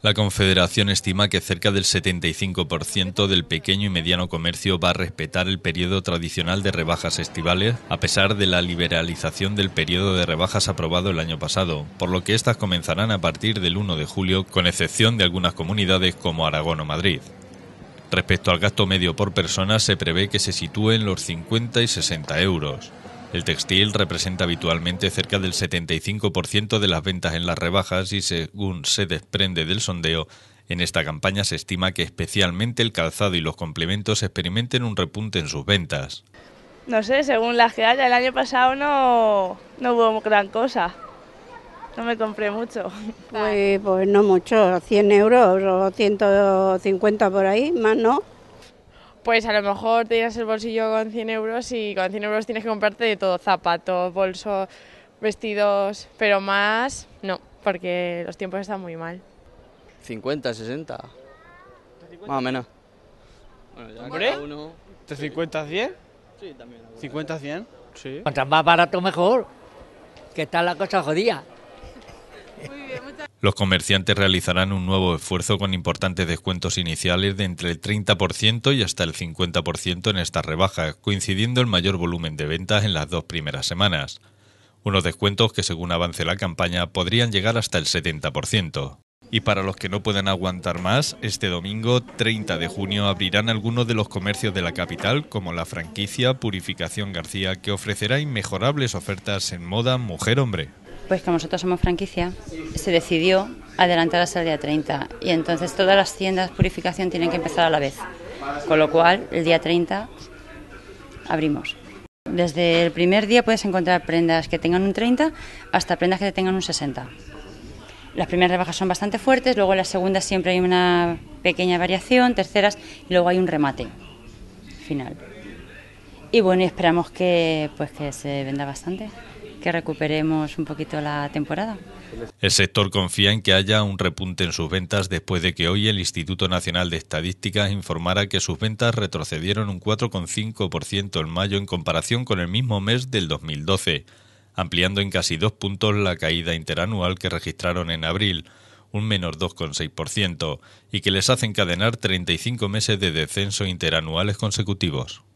La Confederación estima que cerca del 75% del pequeño y mediano comercio va a respetar el periodo tradicional de rebajas estivales, a pesar de la liberalización del periodo de rebajas aprobado el año pasado, por lo que éstas comenzarán a partir del 1 de julio, con excepción de algunas comunidades como Aragón o Madrid. Respecto al gasto medio por persona, se prevé que se sitúe en los 50 y 60 euros. El textil representa habitualmente cerca del 75% de las ventas en las rebajas y según se desprende del sondeo, en esta campaña se estima que especialmente el calzado y los complementos experimenten un repunte en sus ventas. No sé, según las que haya, el año pasado no, no hubo gran cosa. No me compré mucho. Pues, pues no mucho, 100 euros o 150 por ahí, más no pues a lo mejor te llevas el bolsillo con 100 euros y con 100 euros tienes que comprarte de todo, zapatos, bolsos, vestidos, pero más no, porque los tiempos están muy mal. 50, 60, más o menos. Bueno, ¿Te 50 a 100? Sí, también. ¿50 a 100? Sí. Cuanto más barato, mejor. Que está la cosa jodida. Los comerciantes realizarán un nuevo esfuerzo con importantes descuentos iniciales de entre el 30% y hasta el 50% en estas rebajas, coincidiendo el mayor volumen de ventas en las dos primeras semanas. Unos descuentos que según avance la campaña podrían llegar hasta el 70%. Y para los que no puedan aguantar más, este domingo 30 de junio abrirán algunos de los comercios de la capital, como la franquicia Purificación García, que ofrecerá inmejorables ofertas en moda mujer-hombre. Pues como nosotros somos franquicia, se decidió adelantar hasta el día 30 y entonces todas las tiendas purificación tienen que empezar a la vez. Con lo cual, el día 30 abrimos. Desde el primer día puedes encontrar prendas que tengan un 30 hasta prendas que tengan un 60. Las primeras rebajas son bastante fuertes, luego en las segundas siempre hay una pequeña variación, terceras y luego hay un remate final. Y bueno, esperamos que pues que se venda bastante que recuperemos un poquito la temporada. El sector confía en que haya un repunte en sus ventas después de que hoy el Instituto Nacional de Estadísticas informara que sus ventas retrocedieron un 4,5% en mayo en comparación con el mismo mes del 2012, ampliando en casi dos puntos la caída interanual que registraron en abril, un menos 2,6%, y que les hace encadenar 35 meses de descenso interanuales consecutivos.